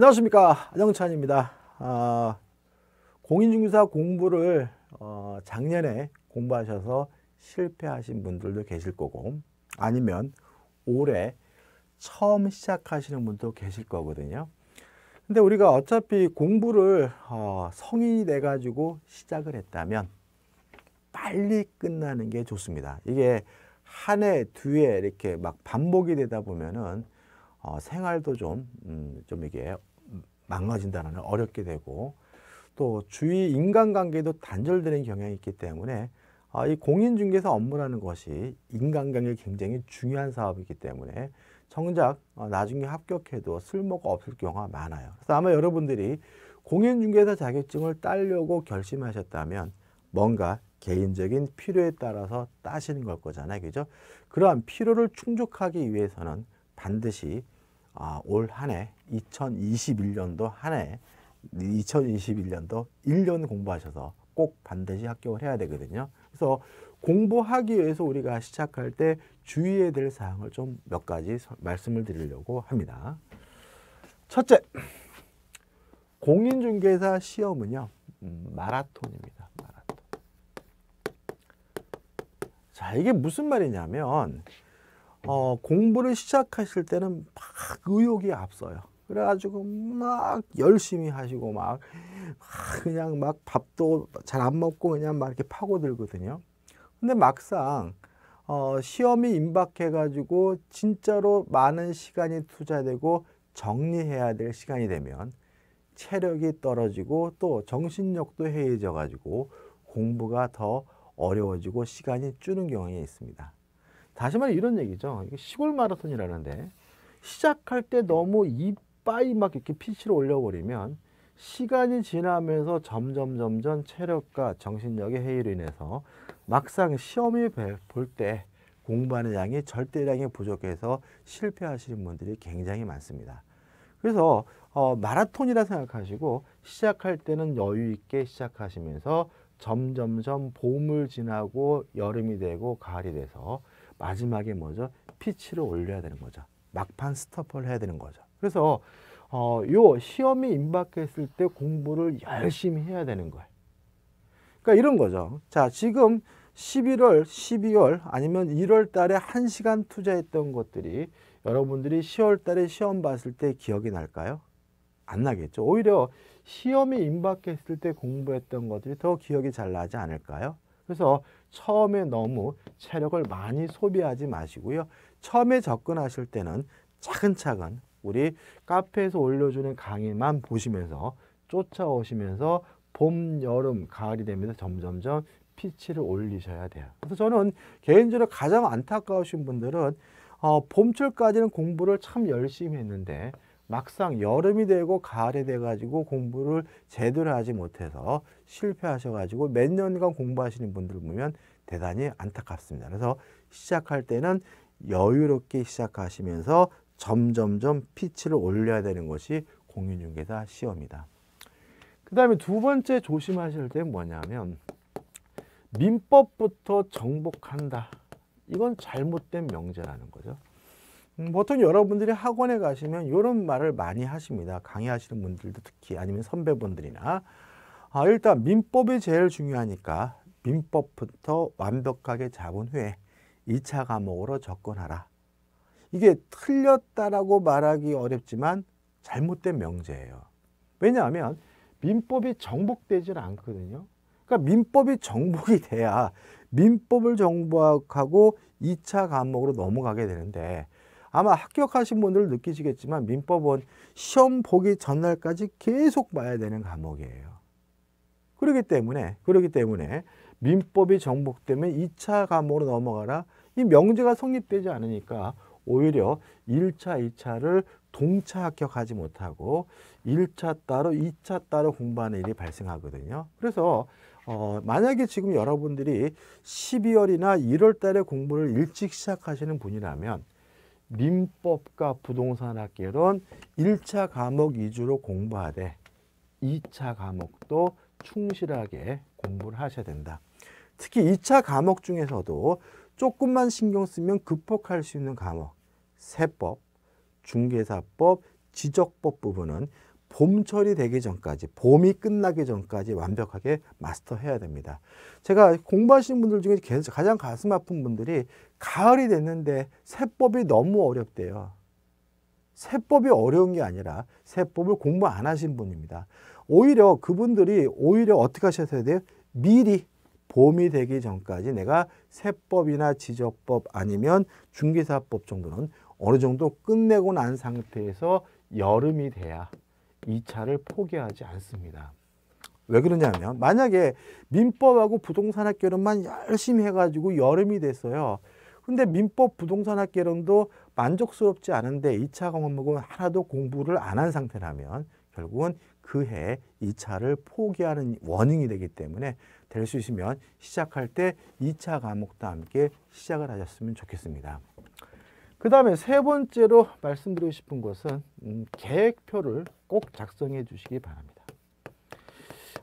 안녕하십니까 안영찬입니다 아, 공인중개사 공부를 어, 작년에 공부하셔서 실패하신 분들도 계실 거고 아니면 올해 처음 시작하시는 분도 계실 거거든요 근데 우리가 어차피 공부를 어, 성인이 돼 가지고 시작을 했다면 빨리 끝나는 게 좋습니다 이게 한 해, 두 해 이렇게 막 반복이 되다 보면은 어, 생활도 좀, 음, 좀 이게 망가진다는 어렵게 되고 또 주위 인간관계도 단절되는 경향이 있기 때문에 아, 이 공인중개사 업무라는 것이 인간관계 굉장히 중요한 사업이기 때문에 정작 어, 나중에 합격해도 쓸모가 없을 경우가 많아요. 그래서 아마 여러분들이 공인중개사 자격증을 따려고 결심하셨다면 뭔가 개인적인 필요에 따라서 따시는 걸 거잖아요. 그죠? 그러한 필요를 충족하기 위해서는 반드시 아, 올한해 2021년도 한해 2021년도 1년 공부하셔서 꼭 반드시 합격을 해야 되거든요. 그래서 공부하기 위해서 우리가 시작할 때 주의해야 될 사항을 좀 몇 가지 말씀을 드리려고 합니다. 첫째, 공인중개사 시험은요. 음, 마라톤입니다. 마라톤. 자, 이게 무슨 말이냐면 어, 공부를 시작하실 때는 막 의욕이 앞서요. 그래가지고 막 열심히 하시고 막, 막 그냥 막 밥도 잘 안 먹고 그냥 막 이렇게 파고들거든요. 근데 막상 어, 시험이 임박해가지고 진짜로 많은 시간이 투자되고 정리해야 될 시간이 되면 체력이 떨어지고 또 정신력도 해이져가지고 공부가 더 어려워지고 시간이 줄는 경향이 있습니다. 다시 말해 이런 얘기죠. 시골 마라톤이라는데 시작할 때 너무 이빠이 막 이렇게 피치를 올려버리면 시간이 지나면서 점점 점점 체력과 정신력의 해이로 인해서 막상 시험이 볼때 공부하는 양이 절대량이 부족해서 실패하시는 분들이 굉장히 많습니다. 그래서 어, 마라톤이라 생각하시고 시작할 때는 여유 있게 시작하시면서 점점점 봄을 지나고 여름이 되고 가을이 돼서 마지막에 뭐죠? 피치를 올려야 되는 거죠. 막판 스톱을 해야 되는 거죠. 그래서 어, 요 시험이 임박했을 때 공부를 열심히 해야 되는 거예요. 그러니까 이런 거죠. 자, 지금 11월, 12월 아니면 1월 달에 1시간 투자했던 것들이 여러분들이 10월 달에 시험 봤을 때 기억이 날까요? 안 나겠죠. 오히려 시험이 임박했을 때 공부했던 것들이 더 기억이 잘 나지 않을까요? 그래서 처음에 너무 체력을 많이 소비하지 마시고요. 처음에 접근하실 때는 차근차근 우리 카페에서 올려주는 강의만 보시면서 쫓아오시면서 봄, 여름, 가을이 되면서 점점점 피치를 올리셔야 돼요. 그래서 저는 개인적으로 가장 안타까우신 분들은 어, 봄철까지는 공부를 참 열심히 했는데 막상 여름이 되고 가을이 돼가지고 공부를 제대로 하지 못해서 실패하셔가지고 몇 년간 공부하시는 분들 보면 대단히 안타깝습니다. 그래서 시작할 때는 여유롭게 시작하시면서 점점점 피치를 올려야 되는 것이 공인중개사 시험이다. 그 다음에 두 번째 조심하실 때 뭐냐면 민법부터 정복한다. 이건 잘못된 명제라는 거죠. 음, 보통 여러분들이 학원에 가시면 이런 말을 많이 하십니다. 강의하시는 분들도 특히 아니면 선배분들이나 아, 일단 민법이 제일 중요하니까 민법부터 완벽하게 잡은 후에 2차 과목으로 접근하라. 이게 틀렸다라고 말하기 어렵지만 잘못된 명제예요. 왜냐하면 민법이 정복되질 않거든요. 그러니까 민법이 정복이 돼야 민법을 정복하고 2차 과목으로 넘어가게 되는데 아마 합격하신 분들 느끼시겠지만 민법은 시험 보기 전날까지 계속 봐야 되는 과목이에요. 그렇기 때문에 그러기 때문에 민법이 정복되면 2차 과목으로 넘어가라. 이 명제가 성립되지 않으니까 오히려 1차, 2차를 동차 합격하지 못하고 1차 따로 2차 따로 공부하는 일이 발생하거든요. 그래서 어, 만약에 지금 여러분들이 12월이나 1월 달에 공부를 일찍 시작하시는 분이라면 민법과 부동산학계론 1차 과목 위주로 공부하되 2차 과목도 충실하게 공부를 하셔야 된다. 특히 2차 과목 중에서도 조금만 신경 쓰면 극복할 수 있는 과목 세법, 중개사법, 지적법 부분은 봄철이 되기 전까지 봄이 끝나기 전까지 완벽하게 마스터해야 됩니다. 제가 공부하시는 분들 중에 가장 가슴 아픈 분들이 가을이 됐는데 세법이 너무 어렵대요. 세법이 어려운 게 아니라 세법을 공부 안 하신 분입니다. 오히려 그분들이 오히려 어떻게 하셔야 돼요? 미리 봄이 되기 전까지 내가 세법이나 지저법 아니면 중기사법 정도는 어느 정도 끝내고 난 상태에서 여름이 돼야 2 차를 포기하지 않습니다. 왜 그러냐면 만약에 민법하고 부동산학개론만 열심히 해가지고 여름이 됐어요. 근데 민법 부동산학개론도 만족스럽지 않은데 2차 과목은 하나도 공부를 안 한 상태라면 결국은 그해2차를 포기하는 원인이 되기 때문에 될 수 있으면 시작할 때2차 과목도 함께 시작을 하셨으면 좋겠습니다. 그 다음에 세 번째로 말씀드리고 싶은 것은 음, 계획표를 꼭 작성해 주시기 바랍니다.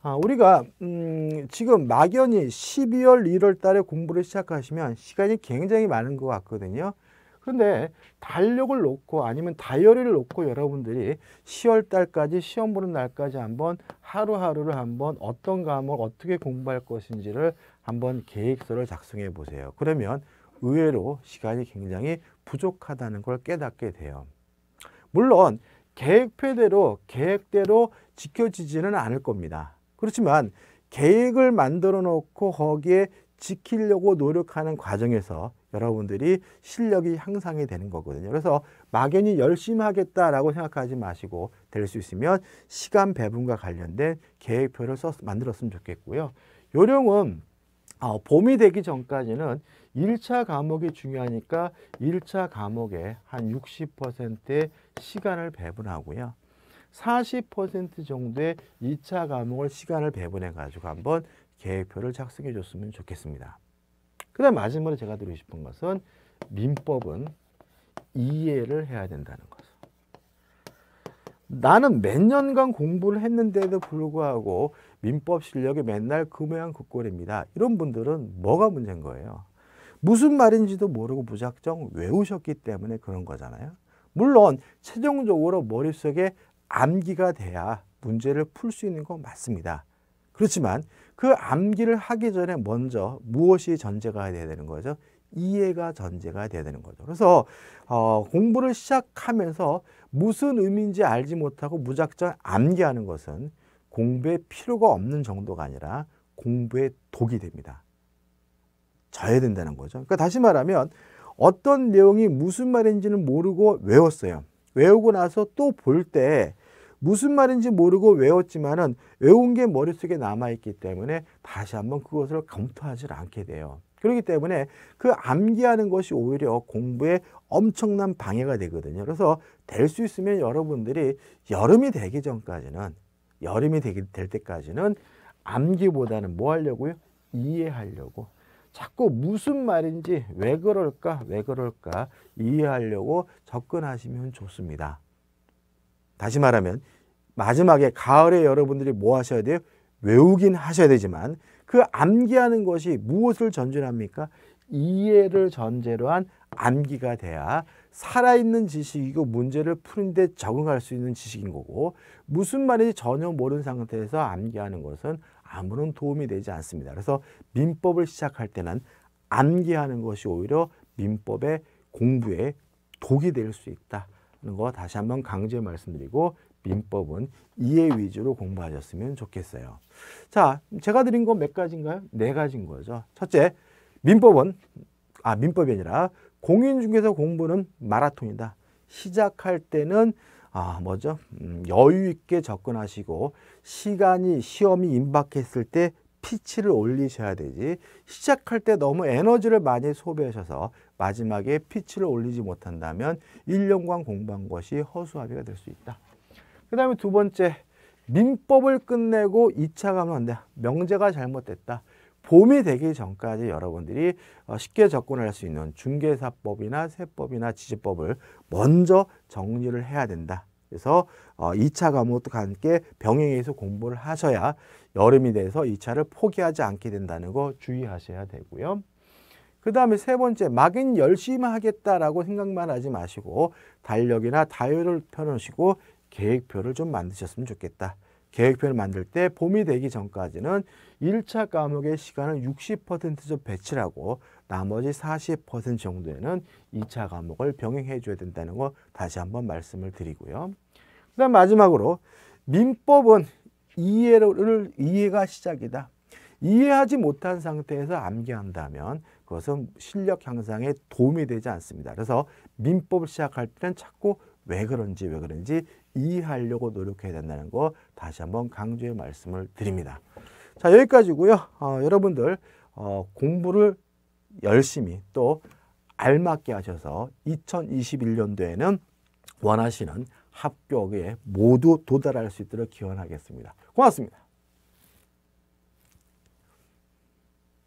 아, 우리가 음, 지금 막연히 12월, 1월 달에 공부를 시작하시면 시간이 굉장히 많은 것 같거든요. 그런데 달력을 놓고 아니면 다이어리를 놓고 여러분들이 10월 달까지 시험 보는 날까지 한번 하루하루를 한번 어떤 과목 어떻게 공부할 것인지를 한번 계획서를 작성해 보세요. 그러면 의외로 시간이 굉장히 부족하다는 걸 깨닫게 돼요. 물론 계획표대로 계획대로 지켜지지는 않을 겁니다. 그렇지만 계획을 만들어 놓고 거기에 지키려고 노력하는 과정에서 여러분들이 실력이 향상이 되는 거거든요. 그래서 막연히 열심히 하겠다라고 생각하지 마시고 될 수 있으면 시간 배분과 관련된 계획표를 써 만들었으면 좋겠고요. 요령은 어, 봄이 되기 전까지는 1차 과목이 중요하니까 1차 과목에 한 60%의 시간을 배분하고요. 40% 정도의 2차 과목을 시간을 배분해 가지고 한번 계획표를 작성해 줬으면 좋겠습니다. 그 다음 마지막으로 제가 드리고 싶은 것은 민법은 이해를 해야 된다는 것. 나는 몇 년간 공부를 했는데도 불구하고 민법 실력이 맨날 그모한그 꼴입니다. 이런 분들은 뭐가 문제인 거예요? 무슨 말인지도 모르고 무작정 외우셨기 때문에 그런 거잖아요. 물론 최종적으로 머릿속에 암기가 돼야 문제를 풀 수 있는 건 맞습니다. 그렇지만 그 암기를 하기 전에 먼저 무엇이 전제가 돼야 되는 거죠? 이해가 전제가 돼야 되는 거죠. 그래서 어, 공부를 시작하면서 무슨 의미인지 알지 못하고 무작정 암기하는 것은 공부에 필요가 없는 정도가 아니라 공부에 독이 됩니다. 져야 된다는 거죠. 그러니까 다시 말하면 어떤 내용이 무슨 말인지는 모르고 외웠어요. 외우고 나서 또 볼 때 무슨 말인지 모르고 외웠지만은 외운 게 머릿속에 남아있기 때문에 다시 한번 그것을 검토하지 않게 돼요. 그렇기 때문에 그 암기하는 것이 오히려 공부에 엄청난 방해가 되거든요. 그래서 될 수 있으면 여러분들이 여름이 되기 전까지는 여름이 되게 될 때까지는 암기보다는 뭐 하려고요? 이해하려고. 자꾸 무슨 말인지 왜 그럴까? 왜 그럴까? 이해하려고 접근하시면 좋습니다. 다시 말하면 마지막에 가을에 여러분들이 뭐 하셔야 돼요? 외우긴 하셔야 되지만 그 암기하는 것이 무엇을 전제합니까? 이해를 전제로 한 암기가 돼야 살아있는 지식이고 문제를 푸는데 적응할 수 있는 지식인 거고 무슨 말인지 전혀 모르는 상태에서 암기하는 것은 아무런 도움이 되지 않습니다. 그래서 민법을 시작할 때는 암기하는 것이 오히려 민법의 공부에 독이 될 수 있다는 거 다시 한번 강제 말씀드리고 민법은 이해 위주로 공부하셨으면 좋겠어요. 자, 제가 드린 건 몇 가지인가요? 네 가지인 거죠. 첫째, 민법은 아 민법이 아니라 공인중개사 공부는 마라톤이다. 시작할 때는 아 뭐죠 음, 여유 있게 접근하시고 시간이 시험이 임박했을 때 피치를 올리셔야 되지 시작할 때 너무 에너지를 많이 소비하셔서 마지막에 피치를 올리지 못한다면 1년간 공부한 것이 허수아비가 될 수 있다. 그 다음에 두 번째 민법을 끝내고 2차 가면 안 돼. 명제가 잘못됐다. 봄이 되기 전까지 여러분들이 어, 쉽게 접근할 수 있는 중개사법이나 세법이나 지지법을 먼저 정리를 해야 된다. 그래서 2차 어, 과목과 함께 병행해서 공부를 하셔야 여름이 돼서 2차를 포기하지 않게 된다는 거 주의하셔야 되고요. 그 다음에 세 번째, 막인 열심히 하겠다라고 생각만 하지 마시고 달력이나 다이어를 펴놓으시고 계획표를 좀 만드셨으면 좋겠다. 계획표를 만들 때 봄이 되기 전까지는 1차 과목의 시간을 60%좀 배치를 하고 나머지 40% 정도에는 2차 과목을 병행해 줘야 된다는 거 다시 한번 말씀을 드리고요. 그다음 마지막으로 민법은 이해를 이해가 시작이다. 이해하지 못한 상태에서 암기한다면 그것은 실력 향상에 도움이 되지 않습니다. 그래서 민법을 시작할 때는 자꾸 왜 그런지 왜 그런지 이해하려고 노력해야 된다는 거 다시 한번 강조의 말씀을 드립니다. 자 여기까지고요. 어, 여러분들 어, 공부를 열심히 또 알맞게 하셔서 2021년도에는 원하시는 합격에 모두 도달할 수 있도록 기원하겠습니다. 고맙습니다.